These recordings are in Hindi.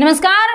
नमस्कार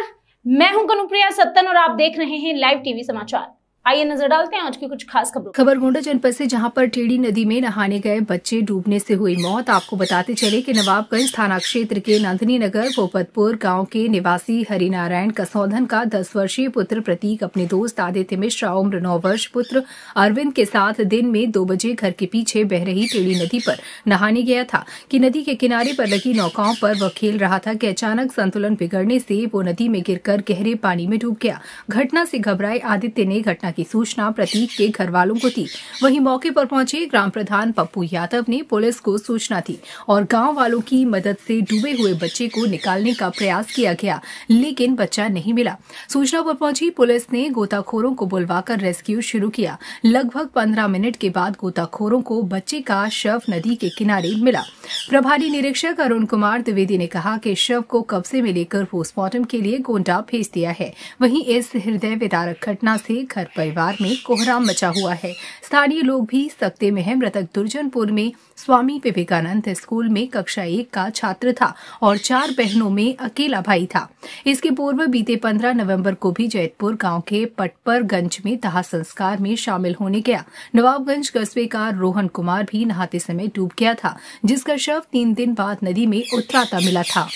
मैं हूं कनुप्रिया सत्तन और आप देख रहे हैं लाइव टीवी समाचार आइए नजर डालते हैं आज की कुछ खास खबर खबर गोंडा जनपद से जहां पर टेढ़ी नदी में नहाने गए बच्चे डूबने से हुई मौत आपको बताते चले कि नवाबगंज थाना क्षेत्र के नंदनी नगर गोपतपुर गांव के निवासी हरिनारायण कसौधन का दस वर्षीय पुत्र प्रतीक अपने दोस्त आदित्य मिश्रा उम्र नौ वर्ष पुत्र अरविंद के साथ दिन में दो बजे घर के पीछे बह रही टेढ़ी नदी पर नहाने गया था कि नदी के किनारे पर लगी नौकाओं पर वह खेल रहा था कि अचानक संतुलन बिगड़ने से वो नदी में गिरकर गहरे पानी में डूब गया घटना से घबराए आदित्य ने घटना की सूचना प्रतीक के घर वालों को दी वहीं मौके पर पहुंचे ग्राम प्रधान पप्पू यादव ने पुलिस को सूचना दी और गांव वालों की मदद से डूबे हुए बच्चे को निकालने का प्रयास किया गया लेकिन बच्चा नहीं मिला सूचना पर पहुंची पुलिस ने गोताखोरों को बुलवाकर रेस्क्यू शुरू किया लगभग पंद्रह मिनट के बाद गोताखोरों को बच्चे का शव नदी के किनारे मिला प्रभारी निरीक्षक अरुण कुमार द्विवेदी ने कहा कि शव को कब्जे में लेकर पोस्टमार्टम के लिए गोंडा भेज दिया है वहीं इस हृदय विदारक घटना से घर पर परिवार में कोहराम मचा हुआ है स्थानीय लोग भी सकते में है मृतक दुर्जनपुर में स्वामी विवेकानंद स्कूल में कक्षा एक का छात्र था और चार बहनों में अकेला भाई था इसके पूर्व बीते 15 नवंबर को भी जैतपुर गांव के पटपरगंज में दाह संस्कार में शामिल होने गया नवाबगंज कस्बे का रोहन कुमार भी नहाते समय डूब गया था जिसका शव तीन दिन बाद नदी में उतराता मिला था